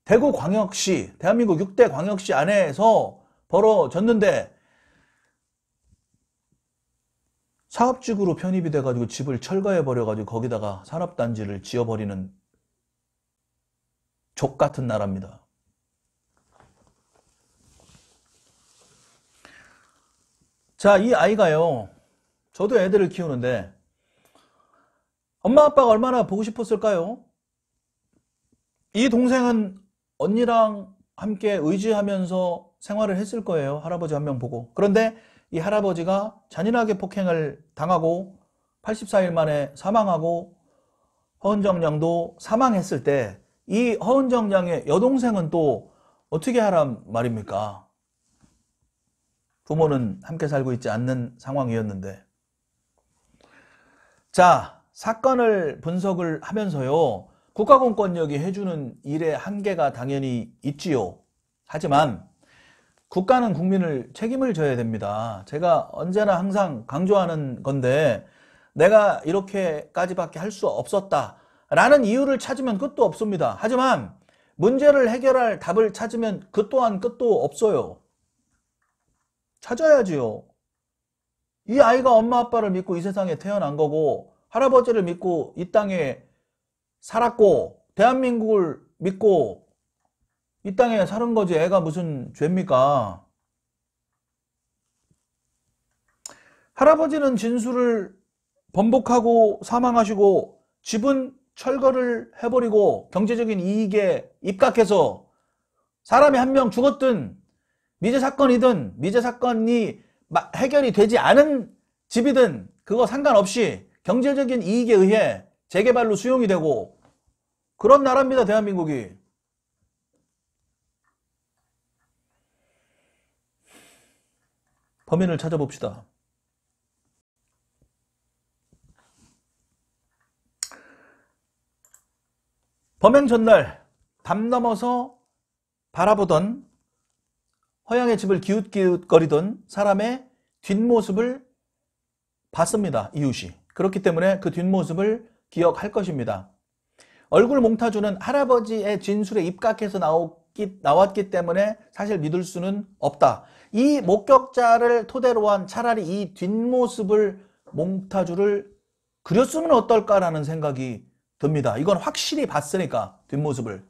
대구광역시 대한민국 6대 광역시 안에서 벌어졌는데 사업지구로 편입이 돼가지고 집을 철거해버려가지고 거기다가 산업단지를 지어버리는 족같은 나라입니다. 자, 이 아이가요. 저도 애들을 키우는데 엄마 아빠가 얼마나 보고 싶었을까요? 이 동생은 언니랑 함께 의지하면서 생활을 했을 거예요. 할아버지 한 명 보고. 그런데 이 할아버지가 잔인하게 폭행을 당하고 84일 만에 사망하고 허은정량도 사망했을 때 이 허은정량의 여동생은 또 어떻게 하란 말입니까? 부모는 함께 살고 있지 않는 상황이었는데 자 사건을 분석을 하면서요 국가공권력이 해주는 일의 한계가 당연히 있지요 하지만 국가는 국민을 책임을 져야 됩니다. 제가 언제나 항상 강조하는 건데 내가 이렇게까지밖에 할 수 없었다 라는 이유를 찾으면 끝도 없습니다. 하지만 문제를 해결할 답을 찾으면 그 또한 끝도 없어요. 찾아야지요. 이 아이가 엄마 아빠를 믿고 이 세상에 태어난 거고 할아버지를 믿고 이 땅에 살았고 대한민국을 믿고 이 땅에 사는 거지 애가 무슨 죄입니까? 할아버지는 진술을 번복하고 사망하시고 집은 철거를 해버리고 경제적인 이익에 입각해서 사람이 한 명 죽었든 미제 사건이든 미제 사건이 해결이 되지 않은 집이든 그거 상관없이 경제적인 이익에 의해 재개발로 수용이 되고 그런 나라입니다 대한민국이 범인을 찾아봅시다. 범행 전날 밤 넘어서 바라보던 허양의 집을 기웃기웃거리던 사람의 뒷모습을 봤습니다. 이웃이. 그렇기 때문에 그 뒷모습을 기억할 것입니다. 얼굴 몽타주는 할아버지의 진술에 입각해서 나왔기 때문에 사실 믿을 수는 없다. 이 목격자를 토대로 한 차라리 이 뒷모습을 몽타주를 그렸으면 어떨까라는 생각이 듭니다. 이건 확실히 봤으니까 뒷모습을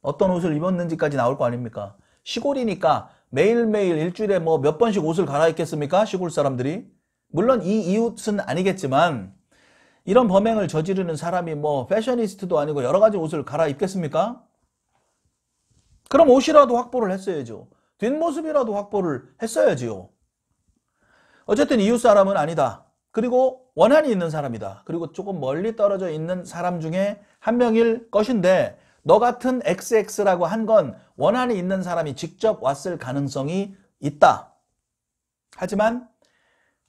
어떤 옷을 입었는지까지 나올 거 아닙니까? 시골이니까 매일매일 일주일에 뭐 몇 번씩 옷을 갈아입겠습니까? 시골 사람들이 물론 이 이웃은 아니겠지만 이런 범행을 저지르는 사람이 뭐 패셔니스트도 아니고 여러 가지 옷을 갈아입겠습니까? 그럼 옷이라도 확보를 했어야죠. 뒷모습이라도 확보를 했어야지요. 어쨌든 이웃 사람은 아니다. 그리고 원한이 있는 사람이다. 그리고 조금 멀리 떨어져 있는 사람 중에 한 명일 것인데 너 같은 XX라고 한 건 원한이 있는 사람이 직접 왔을 가능성이 있다. 하지만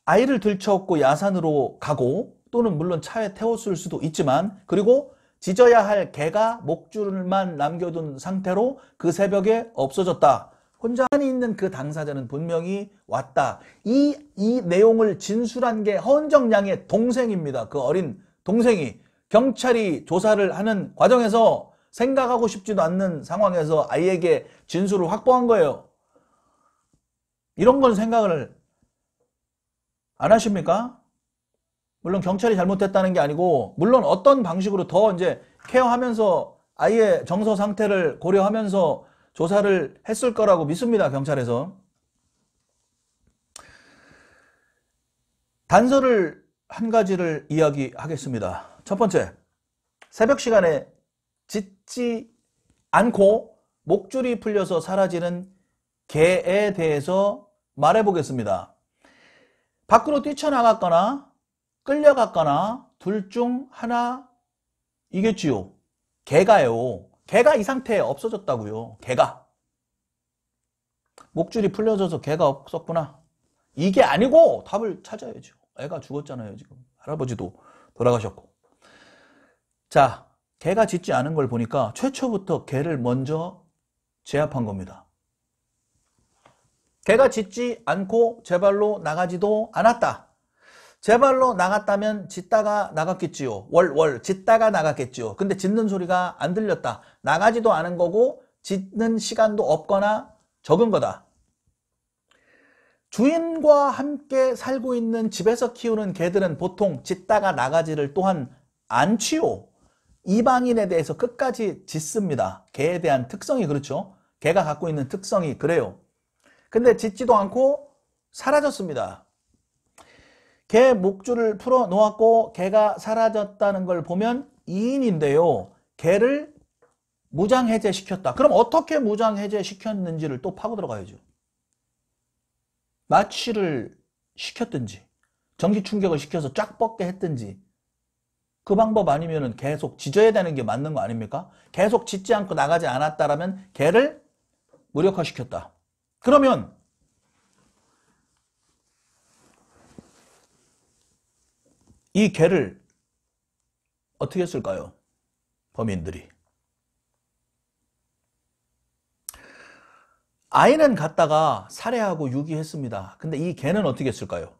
아이를 들쳐업고 야산으로 가고 또는 물론 차에 태웠을 수도 있지만 그리고 짖어야 할 개가 목줄만 남겨둔 상태로 그 새벽에 없어졌다. 혼자 있는 그 당사자는 분명히 왔다. 이, 이 내용을 진술한 게 허은정양의 동생입니다. 그 어린 동생이 경찰이 조사를 하는 과정에서 생각하고 싶지도 않는 상황에서 아이에게 진술을 확보한 거예요. 이런 건 생각을 안 하십니까? 물론 경찰이 잘못했다는 게 아니고 물론 어떤 방식으로 더 이제 케어하면서 아이의 정서 상태를 고려하면서 조사를 했을 거라고 믿습니다. 경찰에서. 단서를 한 가지를 이야기하겠습니다. 첫 번째, 새벽 시간에 짖지 않고 목줄이 풀려서 사라지는 개에 대해서 말해보겠습니다. 밖으로 뛰쳐나갔거나 끌려갔거나 둘 중 하나이겠지요. 개가요. 개가 이 상태에 없어졌다고요. 개가. 목줄이 풀려져서 개가 없었구나. 이게 아니고 답을 찾아야죠. 애가 죽었잖아요, 지금. 할아버지도 돌아가셨고. 자, 개가 짖지 않은 걸 보니까 최초부터 개를 먼저 제압한 겁니다. 개가 짖지 않고 제발로 나가지도 않았다. 제발로 나갔다면 짓다가 나갔겠지요. 월, 월, 짓다가 나갔겠지요. 근데 짓는 소리가 안 들렸다. 나가지도 않은 거고 짓는 시간도 없거나 적은 거다. 주인과 함께 살고 있는 집에서 키우는 개들은 보통 짓다가 나가지를 또한 안 치요. 이방인에 대해서 끝까지 짓습니다. 개에 대한 특성이 그렇죠. 개가 갖고 있는 특성이 그래요. 근데 짓지도 않고 사라졌습니다. 개 목줄을 풀어 놓았고 개가 사라졌다는 걸 보면 2인인데요. 개를 무장해제시켰다. 그럼 어떻게 무장해제시켰는지를 또 파고 들어가야죠. 마취를 시켰든지 전기 충격을 시켜서 쫙 뻗게 했든지 그 방법 아니면 은 계속 짖어야 되는 게 맞는 거 아닙니까? 계속 짖지 않고 나가지 않았다라면 개를 무력화시켰다. 그러면 이 개를 어떻게 했을까요? 범인들이. 아이는 갔다가 살해하고 유기했습니다. 근데 이 개는 어떻게 했을까요?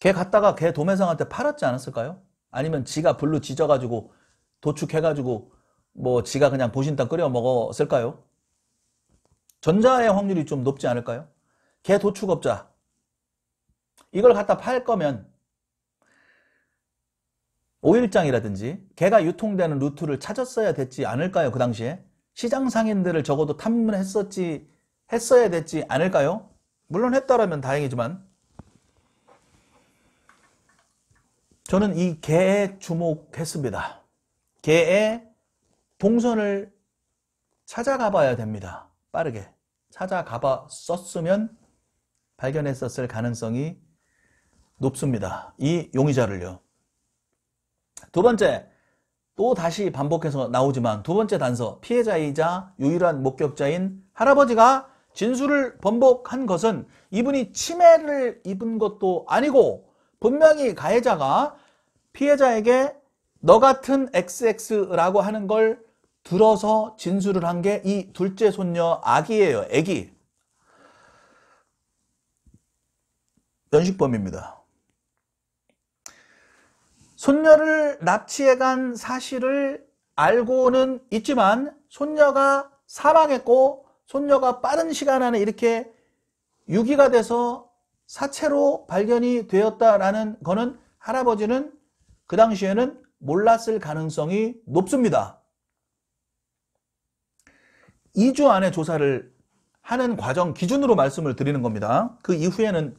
개 갔다가 개 도매상한테 팔았지 않았을까요? 아니면 지가 불로 지져가지고 도축해가지고 뭐 지가 그냥 보신탕 끓여 먹었을까요? 전자의 확률이 좀 높지 않을까요? 개 도축업자 이걸 갖다 팔 거면 5일장이라든지 개가 유통되는 루트를 찾았어야 됐지 않을까요? 그 당시에 시장 상인들을 적어도 탐문했었지 했어야 됐지 않을까요? 물론 했다라면 다행이지만 저는 이 개에 주목했습니다. 개의 동선을 찾아가 봐야 됩니다. 빠르게 찾아가 봤었으면 발견했었을 가능성이 높습니다. 이 용의자를요. 두 번째, 또 다시 반복해서 나오지만 두 번째 단서, 피해자이자 유일한 목격자인 할아버지가 진술을 번복한 것은 이분이 치매를 입은 것도 아니고 분명히 가해자가 피해자에게 너 같은 XX라고 하는 걸 들어서 진술을 한 게 이 둘째 손녀 아기예요. 아기. 연식범입니다. 손녀를 납치해간 사실을 알고는 있지만 손녀가 사망했고 손녀가 빠른 시간 안에 이렇게 유기가 돼서 사체로 발견이 되었다라는 거는 할아버지는 그 당시에는 몰랐을 가능성이 높습니다. 2주 안에 조사를 하는 과정 기준으로 말씀을 드리는 겁니다. 그 이후에는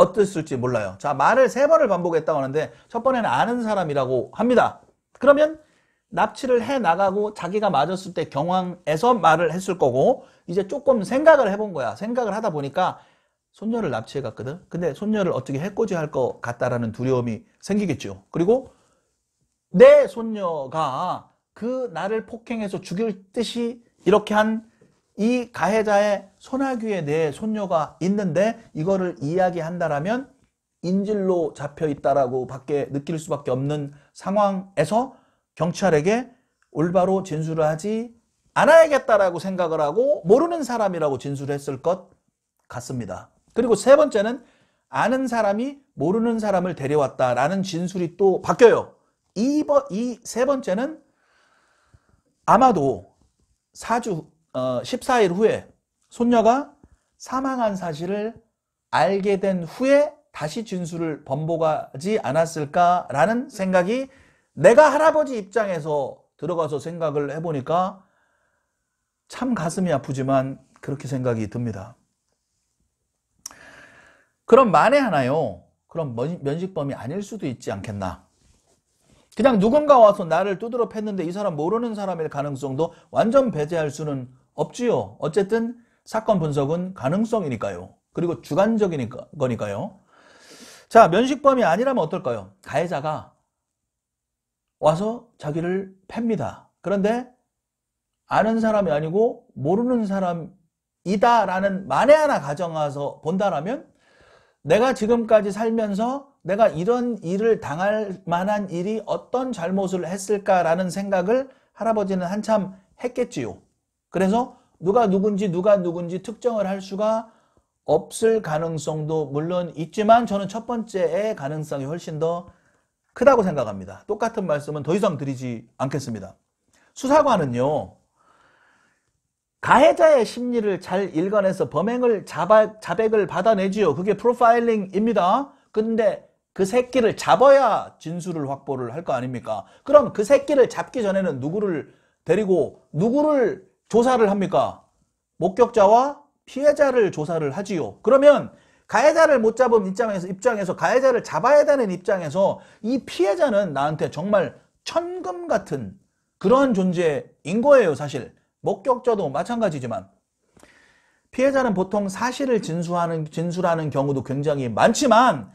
어땠을지 몰라요. 자, 말을 세 번을 반복했다고 하는데 첫 번에는 아는 사람이라고 합니다. 그러면 납치를 해 나가고 자기가 맞았을 때 경황에서 말을 했을 거고 이제 조금 생각을 해본 거야. 생각을 하다 보니까 손녀를 납치해 갔거든. 근데 손녀를 어떻게 해코지 할 것 같다라는 두려움이 생기겠죠. 그리고 내 손녀가 그 나를 폭행해서 죽일 듯이 이렇게 한이 가해자의 소나귀에 대해 네 손녀가 있는데 이거를 이야기한다라면 인질로 잡혀 있다라고 밖에 느낄 수밖에 없는 상황에서 경찰에게 올바로 진술을 하지 않아야겠다라고 생각을 하고 모르는 사람이라고 진술을 했을 것 같습니다. 그리고 세 번째는 아는 사람이 모르는 사람을 데려왔다라는 진술이 또 바뀌어요. 이 세 번째는 아마도 사주 14일 어, 후에 손녀가 사망한 사실을 알게 된 후에 다시 진술을 번복하지 않았을까라는 생각이 내가 할아버지 입장에서 들어가서 생각을 해보니까 참 가슴이 아프지만 그렇게 생각이 듭니다. 그럼 만에 하나요. 그럼 면식범이 아닐 수도 있지 않겠나. 그냥 누군가 와서 나를 두드러 팼는데 이 사람 모르는 사람일 가능성도 완전 배제할 수는 없 없지요. 어쨌든 사건 분석은 가능성이니까요. 그리고 주관적인 거니까요. 자, 면식범이 아니라면 어떨까요? 가해자가 와서 자기를 팹니다. 그런데 아는 사람이 아니고 모르는 사람이다라는 만에 하나 가정하서 본다라면 내가 지금까지 살면서 내가 이런 일을 당할 만한 일이 어떤 잘못을 했을까라는 생각을 할아버지는 한참 했겠지요. 그래서 누가 누군지 누가 누군지 특정을 할 수가 없을 가능성도 물론 있지만 저는 첫 번째의 가능성이 훨씬 더 크다고 생각합니다. 똑같은 말씀은 더 이상 드리지 않겠습니다. 수사관은요. 가해자의 심리를 잘 읽어내서 범행을 자발, 자백을 받아내지요. 그게 프로파일링입니다. 근데 그 새끼를 잡아야 진술을 확보를 할 거 아닙니까? 그럼 그 새끼를 잡기 전에는 누구를 데리고 누구를 조사를 합니까? 목격자와 피해자를 조사를 하지요. 그러면 가해자를 못 잡은 입장에서, 입장에서 가해자를 잡아야 되는 입장에서 이 피해자는 나한테 정말 천금 같은 그런 존재인 거예요 사실. 목격자도 마찬가지지만 피해자는 보통 사실을 진술하는, 진술하는 경우도 굉장히 많지만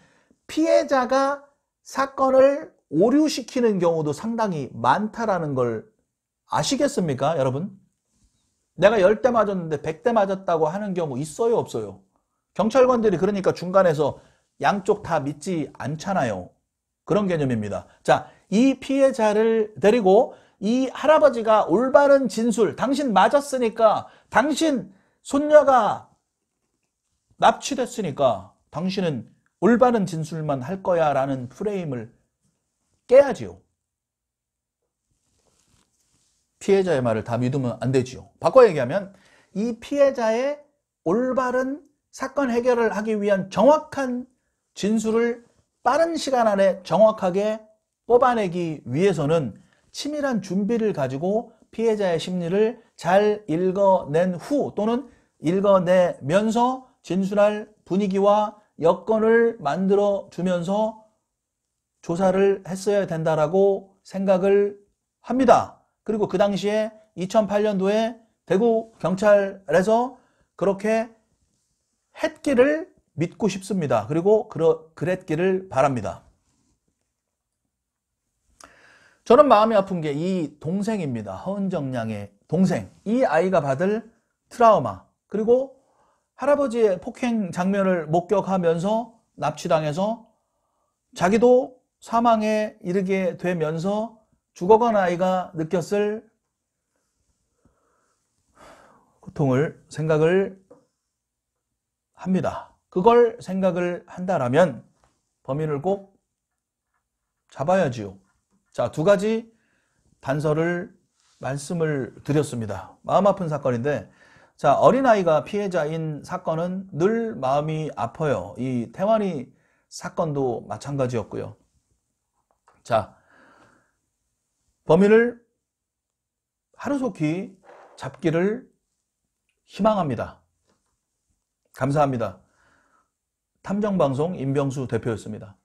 피해자가 사건을 오류시키는 경우도 상당히 많다라는 걸 아시겠습니까 여러분? 내가 10대 맞았는데 100대 맞았다고 하는 경우 있어요 없어요? 경찰관들이 그러니까 중간에서 양쪽 다 믿지 않잖아요. 그런 개념입니다. 자, 이 피해자를 데리고 이 할아버지가 올바른 진술, 당신 맞았으니까, 당신 손녀가 납치됐으니까 당신은 올바른 진술만 할 거야 라는 프레임을 깨야지요. 피해자의 말을 다 믿으면 안 되지요. 바꿔 얘기하면 이 피해자의 올바른 사건 해결을 하기 위한 정확한 진술을 빠른 시간 안에 정확하게 뽑아내기 위해서는 치밀한 준비를 가지고 피해자의 심리를 잘 읽어낸 후 또는 읽어내면서 진술할 분위기와 여건을 만들어 주면서 조사를 했어야 된다라고 생각을 합니다. 그리고 그 당시에 2008년도에 대구 경찰에서 그렇게 했기를 믿고 싶습니다. 그리고 그러, 그랬기를 바랍니다. 저는 마음이 아픈 게 이 동생입니다. 허은정 양의 동생. 이 아이가 받을 트라우마. 그리고 할아버지의 폭행 장면을 목격하면서 납치당해서 자기도 사망에 이르게 되면서 죽어간 아이가 느꼈을 고통을 생각을 합니다. 그걸 생각을 한다라면 범인을 꼭 잡아야지요. 자, 두 가지 단서를 말씀을 드렸습니다. 마음 아픈 사건인데 자, 어린아이가 피해자인 사건은 늘 마음이 아파요. 이 태완이 사건도 마찬가지였고요. 자, 범인을 하루속히 잡기를 희망합니다. 감사합니다. 탐정방송 임병수 대표였습니다.